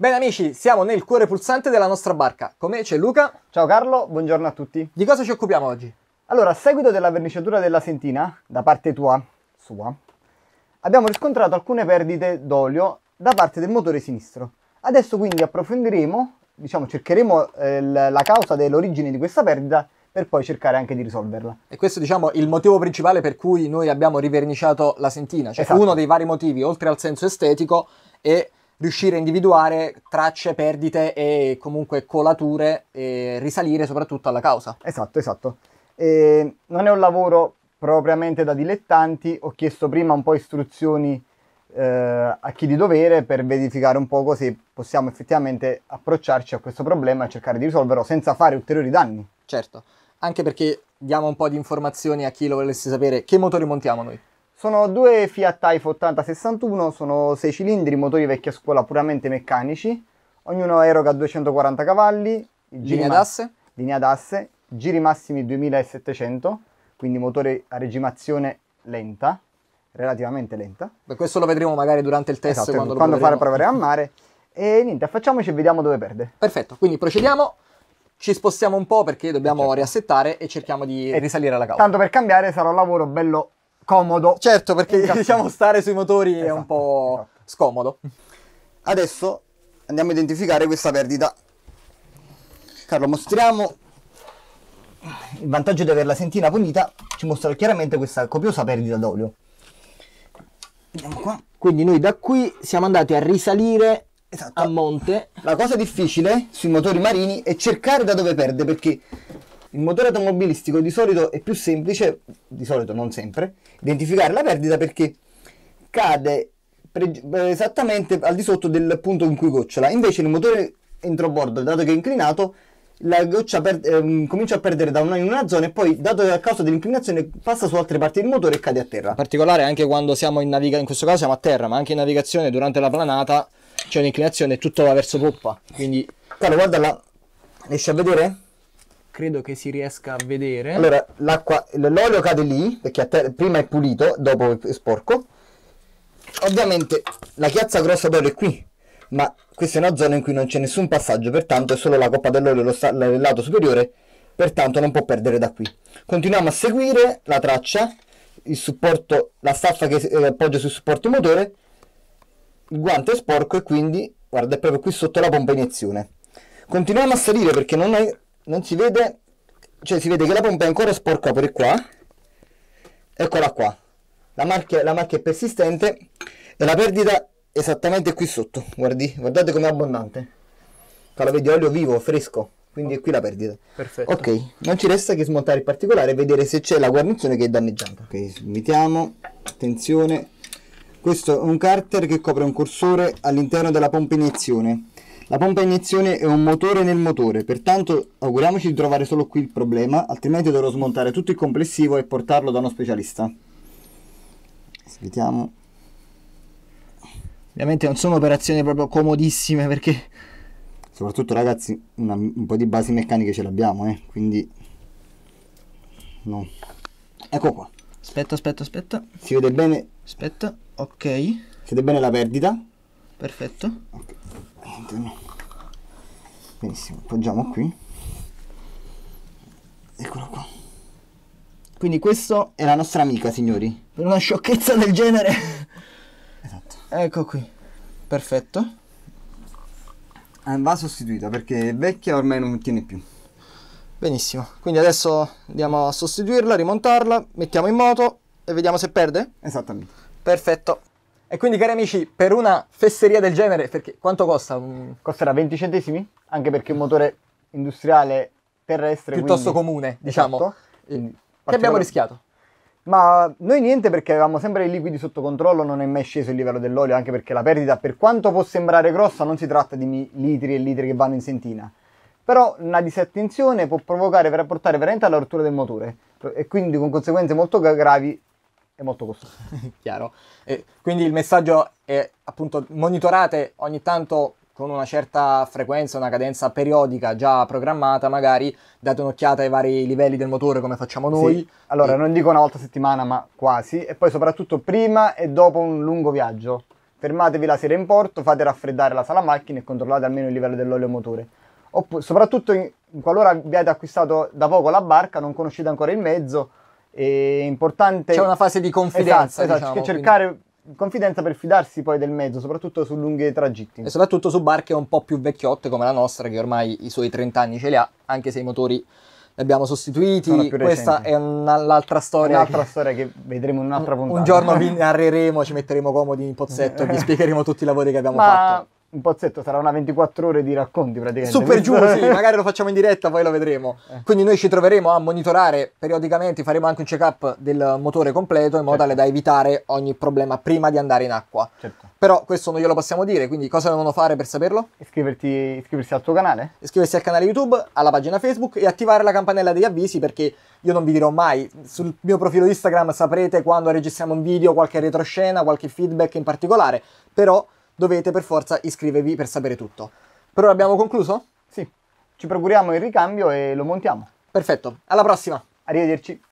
Bene amici, siamo nel cuore pulsante della nostra barca. Con me c'è Luca. Ciao Carlo, buongiorno a tutti. Di cosa ci occupiamo oggi? Allora, a seguito della verniciatura della sentina, da parte tua, sua, abbiamo riscontrato alcune perdite d'olio da parte del motore sinistro. Adesso quindi approfondiremo, diciamo cercheremo eh, la causa dell'origine di questa perdita per poi cercare anche di risolverla. E questo è diciamo, il motivo principale per cui noi abbiamo riverniciato la sentina, cioè esatto. uno dei vari motivi, oltre al senso estetico, è riuscire a individuare tracce, perdite e comunque colature e risalire soprattutto alla causa. Esatto, esatto. E non è un lavoro propriamente da dilettanti, ho chiesto prima un po' istruzioni eh, a chi di dovere per verificare un po' se possiamo effettivamente approcciarci a questo problema e cercare di risolverlo senza fare ulteriori danni. Certo, anche perché diamo un po' di informazioni a chi lo volesse sapere che motori montiamo noi. Sono due Fiat Type 8061, sono 6 cilindri, motori vecchia scuola puramente meccanici, ognuno eroga 240 cavalli, linea d'asse. linea d'asse, giri massimi 2700, quindi motore a regimazione lenta, relativamente lenta. Beh, questo lo vedremo magari durante il test esatto, quando, quando lo farà provare a mare. E niente, facciamoci e vediamo dove perde. Perfetto, quindi procediamo ci spostiamo un po' perché dobbiamo certo. riassettare e cerchiamo di e risalire alla causa. Tanto per cambiare sarà un lavoro bello comodo. Certo, perché eh, diciamo stare sui motori esatto, è un esatto, po' esatto. scomodo. Adesso andiamo a identificare questa perdita. Carlo, mostriamo il vantaggio di averla la sentina pulita, ci mostra chiaramente questa copiosa perdita d'olio. Vediamo qua. Quindi noi da qui siamo andati a risalire esatto. a monte. La cosa difficile sui motori marini è cercare da dove perde, perché il motore automobilistico di solito è più semplice, di solito non sempre, identificare la perdita perché cade eh, esattamente al di sotto del punto in cui gocciola. Invece il motore entro bordo, dato che è inclinato, la goccia ehm, comincia a perdere da una in una zona e poi, dato che a causa dell'inclinazione, passa su altre parti del motore e cade a terra. In particolare anche quando siamo in navigazione, in questo caso siamo a terra, ma anche in navigazione durante la planata c'è un'inclinazione e tutto va verso poppa. Quindi... Guarda, guarda là, riesci a vedere? credo che si riesca a vedere. Allora, l'acqua, l'olio cade lì, perché prima è pulito, dopo è sporco. Ovviamente la chiazza grossa d'olio è qui, ma questa è una zona in cui non c'è nessun passaggio, pertanto è solo la coppa dell'olio del lato superiore, pertanto non può perdere da qui. Continuiamo a seguire la traccia, il supporto, la staffa che eh, appoggia sul supporto motore, il guanto è sporco e quindi, guarda, è proprio qui sotto la pompa iniezione. Continuiamo a salire perché non è non si vede, cioè si vede che la pompa è ancora sporca per qua, eccola qua, la marca, la marca è persistente e la perdita esattamente qui sotto, Guardi, guardate com'è abbondante, calave vedi olio vivo, fresco, quindi è qui la perdita. Perfetto. Ok, non ci resta che smontare il particolare e vedere se c'è la guarnizione che è danneggiata. Ok, smitiamo, attenzione, questo è un carter che copre un cursore all'interno della pompa iniezione la pompa a iniezione è un motore nel motore, pertanto auguriamoci di trovare solo qui il problema, altrimenti dovrò smontare tutto il complessivo e portarlo da uno specialista. Svitiamo. Ovviamente non sono operazioni proprio comodissime perché... Soprattutto ragazzi, una, un po' di basi meccaniche ce l'abbiamo, eh, quindi... No. Ecco qua. Aspetta, aspetta, aspetta. Si vede bene... Aspetta, ok. Si vede bene la perdita perfetto okay. benissimo appoggiamo qui eccolo qua quindi questo è la nostra amica signori per una sciocchezza del genere esatto ecco qui perfetto ah, va sostituita perché è vecchia ormai non tiene più benissimo quindi adesso andiamo a sostituirla rimontarla mettiamo in moto e vediamo se perde esattamente perfetto e quindi cari amici, per una fesseria del genere, perché quanto costa? Un... Costerà 20 centesimi, anche perché un motore industriale terrestre... Piuttosto quindi, comune, diciamo. Esatto. Che abbiamo rischiato? Ma noi niente perché avevamo sempre i liquidi sotto controllo, non è mai sceso il livello dell'olio, anche perché la perdita, per quanto può sembrare grossa, non si tratta di litri e litri che vanno in sentina. Però una disattenzione può provocare per portare veramente alla rottura del motore e quindi con conseguenze molto gravi è molto costoso. Chiaro. Eh, quindi il messaggio è appunto monitorate ogni tanto con una certa frequenza, una cadenza periodica già programmata, magari date un'occhiata ai vari livelli del motore come facciamo noi. Sì. Allora, e... non dico una volta a settimana, ma quasi, e poi soprattutto prima e dopo un lungo viaggio. Fermatevi la sera in porto, fate raffreddare la sala macchina e controllate almeno il livello dell'olio motore. Oppure, soprattutto in, qualora abbiate acquistato da poco la barca, non conoscete ancora il mezzo, è importante... C'è una fase di confidenza, esatto, esatto diciamo, cercare quindi confidenza per fidarsi poi del mezzo, soprattutto su lunghi tragitti. E soprattutto su barche un po' più vecchiotte come la nostra, che ormai i suoi 30 anni ce li ha, anche se i motori li abbiamo sostituiti. Questa è un'altra storia. Un'altra che... storia che vedremo in un'altra puntata. Un giorno vi narreremo, ci metteremo comodi in pozzetto e vi spiegheremo tutti i lavori che abbiamo Ma... fatto un pozzetto, sarà una 24 ore di racconti praticamente. Super giù, sì, magari lo facciamo in diretta, poi lo vedremo. Eh. Quindi noi ci troveremo a monitorare periodicamente, faremo anche un check-up del motore completo in modo certo. tale da evitare ogni problema prima di andare in acqua. Certo. Però questo non glielo possiamo dire, quindi cosa devono fare per saperlo? Iscriverti, iscriversi al tuo canale. Iscriversi al canale YouTube, alla pagina Facebook e attivare la campanella degli avvisi perché io non vi dirò mai, sul mio profilo Instagram saprete quando registriamo un video, qualche retroscena, qualche feedback in particolare, però dovete per forza iscrivervi per sapere tutto. Per ora abbiamo concluso? Sì, ci procuriamo il ricambio e lo montiamo. Perfetto, alla prossima. Arrivederci.